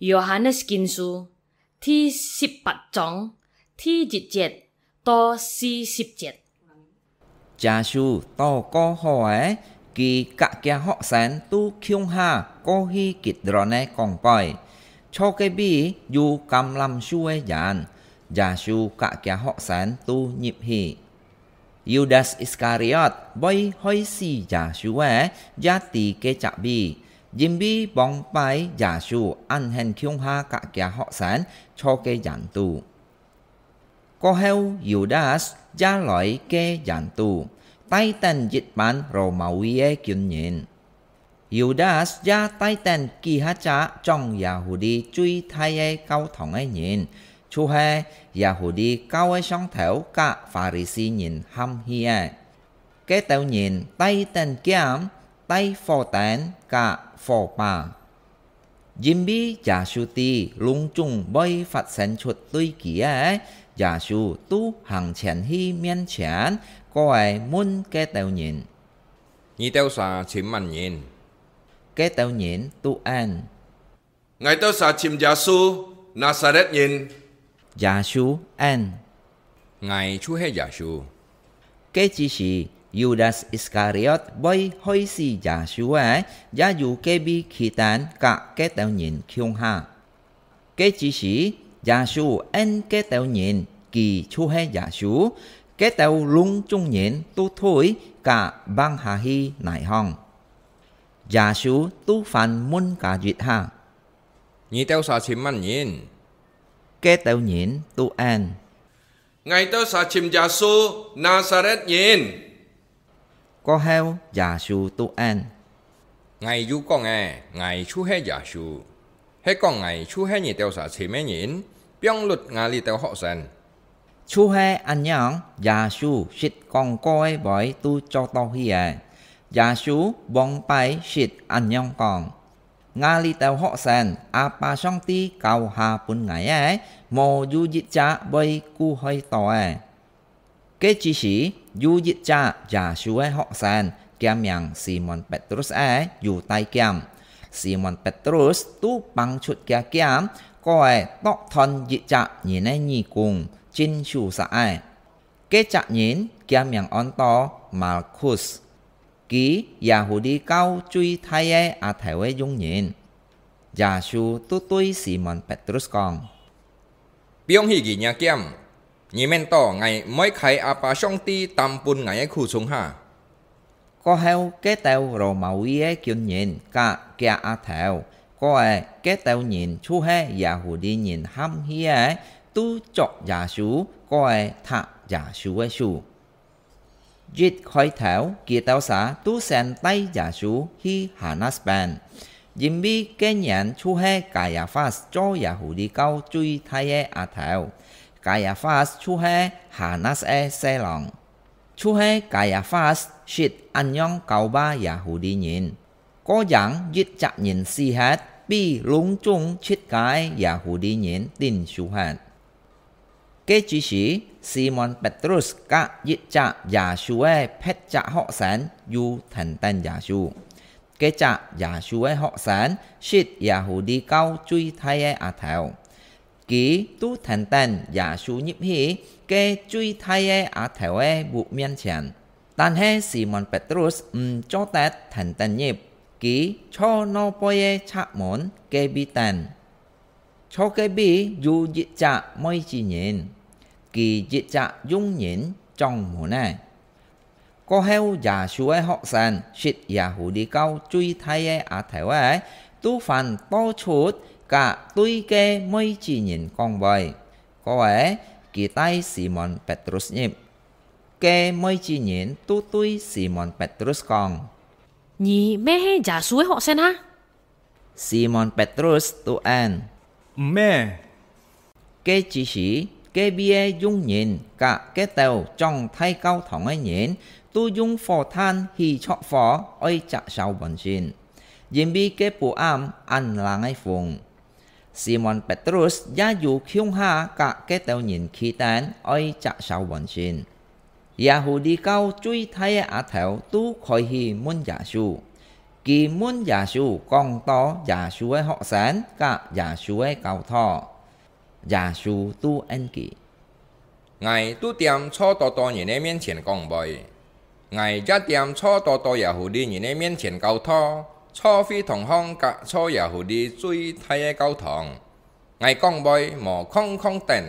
约翰的经书，第十八章，第十节到四十节。耶稣到各会，给各家学生都劝化，各会各人来讲拜，招个比用橄榄树的，假稣各家学生都用。犹大·伊斯卡利奥，为会师耶稣的亚底该比。Dìm bi bài giả dạ sử ăn hèn khiung ha cả kẻ họ sản cho cái giản tù. Có heo Judas ra lõi cái giản tù, tay tên bản rồ màu nhìn. Judas ra tay tên kỳ trong Yahudi truy thay ấy cao thỏng ấy nhìn. Chú hê Yahudi cao ấy song thẻo cả Pharisee nhìn hâm Cái tao nhìn tay tên kia tay phò tán cả phò bà. Jim bi giả sư tì lung chung bơi phát sản chuột tươi kia ấy, giả sư tu hàng chèn hi miên chèn, có ai muốn kê tèo nhìn. Nhi tèo xà chìm màn nhìn. Kê tèo nhìn tu an. Ngài tèo xà chìm giả sư, nà xà rét nhìn. Giả sư an. Ngài chú hê giả sư. Kê chỉ xì Judas Iscariot bay hoi si giả sư giả dụ kê bi khi tán cả Kê tạo nhìn khiung ha. Kê chỉ sĩ, giả chú anh Kê tạo nhìn kỳ chú hê giả chú Kê tạo lung trung nhìn tu thôi cả băng hà hi nại hong. Giả chú tu phản môn cả duyệt ha. Nhi tao xa chìm mặn nhìn. Kê tạo nhìn tu an. Ngày tao xa chìm giả sư, Nazareth nhìn có heo giả sư tu an. ngày du con nghe ngày chú heo giả sư. Hết con ngày chú heo nhị tiêu xả chỉ mấy nhịn, biong luật ngà li tiêu họ sàn. Chú heo anh nhãn, giả sư shit con coi bởi tu cho tao hi à. Giả sư bóng bay shit anh nhãn con. Nga li tàu họ sàn, a pa song ti cao hà bún ngài ấy, mô du dịch cha bay cu hơi tòa. À. Kết chỉ sĩ, Du dịch cha giả sưu họ sàn kiam yang Simon Petrus e dù tay kiam. Simon Petrus tu bằng chút kia kiam coi tóc thân dịch cha nhìn e nhì cùng chinh sưu xã e. Kế chạ nhìn kiam yang on to Marcus. Ký Yahudi cao truy thay e à thẻ e dung nhìn. Giả sưu tu tui Simon Petrus con. Biong hi gì nhà kiam nhị men tỏ ngày mới khai à bà song ti tam bun ngày khu sung ha có heo kế tàu rồi màu y ấy kiên nhìn cả kia à thèo có ai kế tàu nhìn chú he ya hồ đi nhìn ham hi ấy tu chọc giả sú có ai thạ giả sú ấy sú Jit khói thảo kia tàu xã tu sen tay giả sú hi hà nát bàn Dìm bi kế nhận chú he cả ya phát cho giả hồ đi câu truy thay ấy à thèo Caiaphas chuhe Hanas e Selon. Chuhe Caiaphas shit anyong cầu ba Yahudi nhìn. Có giảng giết chặt nhìn si hết bi lúng chung chít cái Yahudi nhìn tin su hết Kế chỉ sĩ Simon Petrus cả giết chặt Yahshua pet chặt họ sản du thần tên Yahshua kế chạ giả suối họ sản shit Yahudi cao truy thay e à thảo ký tu thành tàn giả su nhịp hỷ kê truy thay e á thảo e bụ miên chèn. Tàn he Simon Petrus um cho tết thành tàn nhịp ký cho no bôi e chạc món kê bi tàn. Cho kê bi dù dịch chạ môi chi nhìn. Kỳ dịch chạ dung nhìn trong mùa này. Có heo giả su e học sàn, xịt giả hủ đi câu truy thay e á thảo e tu phần to chốt cả tuy kê mới chỉ nhìn con vời. Có vẻ kỳ tay Simon Petrus nhịp. Kê mới chỉ nhìn tu tuy Simon Petrus con. Nhì mẹ hay giả suối họ sen ha? Simon Petrus tu an. Mẹ. Kê chỉ sĩ kê bia dung nhìn cả kê tèo trong thay cao thỏng ấy nhìn tu dung phò than hi chọ phó ơi chạ sao bẩn xin. Dìm bi kê bù am ăn là ngay phùng. Simon Petrus ya yu kyung ha ka ke teo nhìn khi tan oi cha sao won shin. Yahudi cao chui thay a theo tu khoi hi mun giả su. Kỳ mun giả su con to giả su ấy họ sán cả giả su ấy cao thọ. Giả su tu anh kỳ. Ngài tu tiệm cho to to nhìn em miên triển công bồi. Ngài ra tiệm cho to to Yahudi nhìn em miên triển cao thọ. 初飛同康格初也好啲追睇嘅教堂，危光背磨空空定，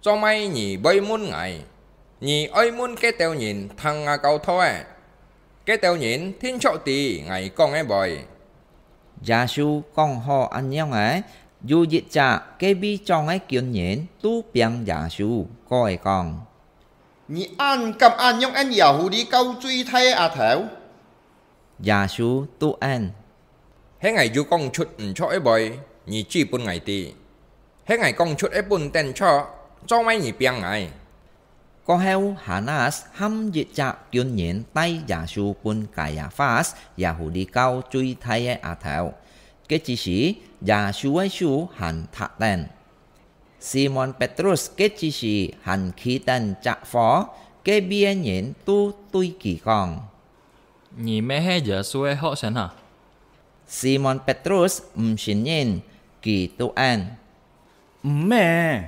做咪而背滿危，而愛滿嘅吊人騰啊教拖嘅，嘅吊人天速地危光嘅背。耶穌講好安樣嘅，有熱者嘅比裝嘅見人都變耶穌該講。你安咁安樣安耶穌啲教追睇阿頭？giả sử tu an. Hết ngày du công chút cho ấy bồi, nhị chi bún ngày tì. Hết ngày con chút ấy bún tên cho, cho mấy nhị biang ngày. Có heo hà nas hâm dị chạc tuyên nhiên tay giả sử bún cài giả phát, giả hủ đi cao truy thay ấy à thảo. Kế chi sĩ giả sử ấy sử hẳn thạc tên. Simon Petrus kế chi sĩ hẳn khí tên chạc phó, kế bia nhện tu tui kỳ còn. Nyimehe Jasue ho sena. Simon Petrus mshinyin kỳ tu an. Mẹ!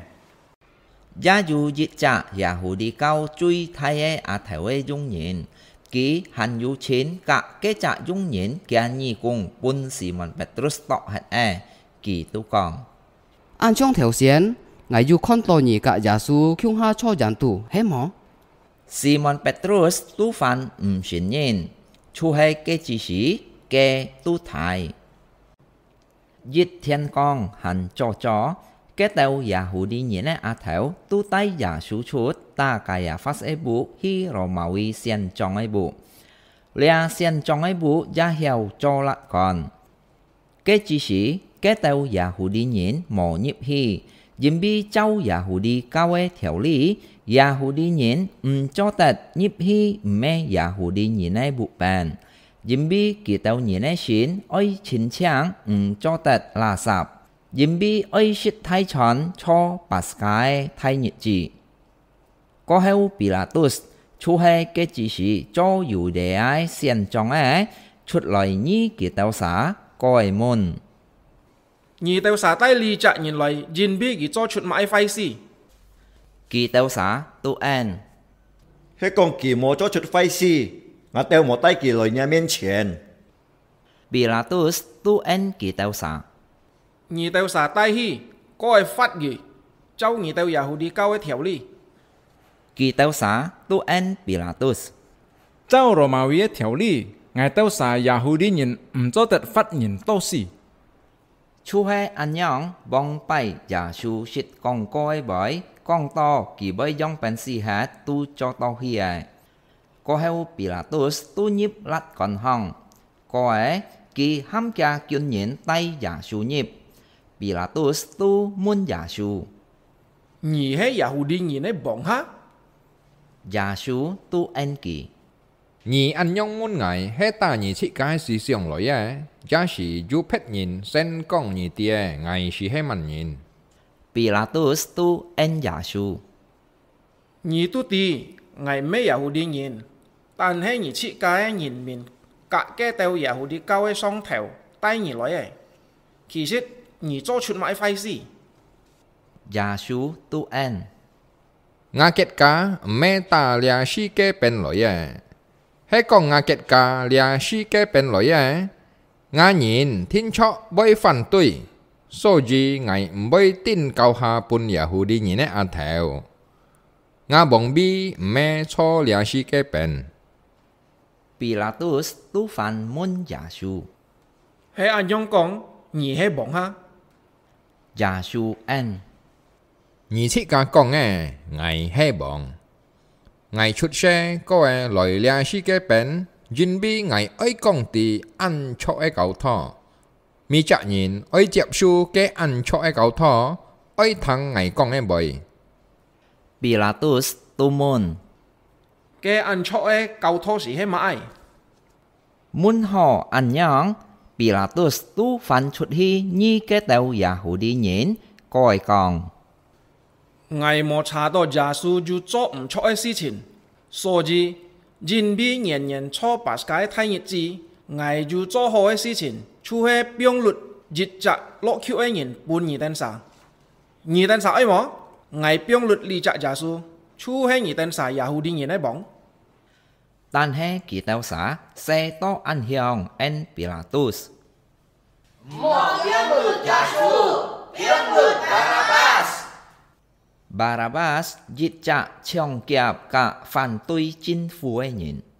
Gia dù dịch cha Yahudi cao chui thay e à thẻ e dung nhìn. Ký chiến cả kế cha dung nhìn kia nhi cùng quân Simon Petrus tọ hạt e kỳ tu còn. An theo xiên, ngài dù con tò nhị cả giả su kyung ha cho giàn tù hết mỏ. Simon Petrus tu phản mshinyin. Chú hay cái chỉ sĩ kê tu thải. Dịch thiên con hành cho chó, cái tàu giả hủ đi nhìn á thảo tu tay giả sú chút ta cài giả phát ấy bố hi rồi màu y xiên trong ấy bố. Lea xiên trong ấy bố giá hiệu cho lạc còn. Cái chỉ sĩ cái tàu giả hủ đi nhìn mò nhịp hi, dìm bi châu giả hủ đi cao ế theo lý Yahudi Yahudiyin um cho tật nhịp hi mẹ Yahudi Yahudiyin này bụ bàn. bi kỳ tàu nhìn này xin ôi chín chàng um cho tật là sạp. bi ôi xích thay chọn cho Pascal thay nhịp chỉ. Có hiệu Pilatus chú hay cái chỉ sĩ cho dù đề ai xiên trong ai chút lời nhi kỳ tàu xá coi môn. Nhi tàu xá tay lì chạy nhìn lời, bi kỳ cho chút mãi phai xì. Si kỳ tàu xá tu an Hết con kỳ mô cho chút phai si ngã tàu một tay kỳ lời nhà miên chèn bị là tu tu an kỳ tàu xá nhị tàu xá tay hi có ai phát gì cháu nhị tàu đi cao ấy theo lý kỳ tàu xá tu an bị là tu cháu rồi mà ấy theo lý ngài tàu xá Yahudi nhìn không cho tật phát nhìn tàu xì chú hãy anh nhong bong bay giả su xịt con coi bởi con to kỳ bởi dòng bèn si hạ tu cho to hi à có heo Pilatus tu nhịp lát con hong có ấy kỳ ham cha kiên nhẫn tay giả su nhịp Pilatus tu muôn giả su nhị hế giả hù đi nhì nấy bọn hát giả su tu en kỳ nhị anh nhông muôn ngài hế ta nhị chị cái gì xiong lỗi ấy giả sĩ du phết nhìn sen con nhị tia ngài sĩ hế mặn nhìn Pilatus tu en giả su. Nhị tu tì, ngày mấy Yahudi nhìn, tàn hay nhị chị cái e nhìn mình, cả cái tàu Yahudi cao ấy e song thèo, tai nhị nói ấy. E. Khi chết, nhị cho chuyện mãi phai gì? Giả su tu en. Nga kết cá, mẹ ta lia si kê pen lỗi ấy. Hãy còn nga kết cá lia si kê pen lỗi ấy. Nga nhìn, thiên cho bơi phản tuổi số gì ngày mới tin cầu ha bun Yahudi nhìn nè ăn theo. Ngã bóng bi mẹ cho lia sĩ cái bền. Pilatus tu phản môn giả su. Hệ anh nhông con, nhị hệ bóng ha. Giả su anh. Nhị sĩ cả con nghe, ngày hệ bóng. Ngày chút xe, có ai lời lia sĩ cái bền. Dinh bi ngày ấy công ty anh cho ai e cầu thọ mi chạ nhìn ơi chẹp su cái ăn cho ai cáo thọ ơi thằng ngày con em bởi. Pilatus tu môn cái ăn cho ai cáo thọ gì hết mãi muốn họ ăn nhang Pilatus tu phản chuột hi như cái tàu hủ đi nhìn coi còn ngày mò cha đó già su chú cho không cho ai sự tình so gì dân bị nhận nhận cho bà cái thay nhật gì ngày chú cho họ ai sự tình chú hê biông luật dịch chạ lọ khiu ai nhìn buồn nhị tên xả nhị tên xả ấy mỏ ngày biông luật lì chạ giả su chú hê nhị tên xả yahu đi nhìn ấy bóng tan hê kỳ tao xả xe to ăn hiong en pilatus mỏ biông luật giả su biông luật barabas barabas dịch chạ trong kiệp cả phản tuy chinh phủ ấy nhìn